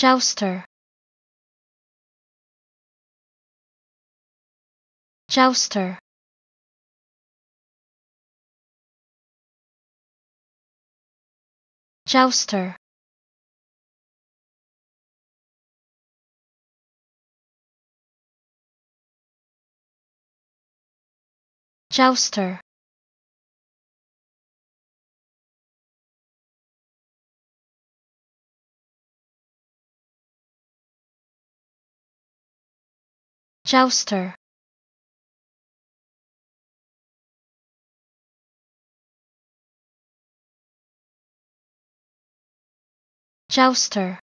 Jouster Jouster Jouster Jouster Jouster Jouster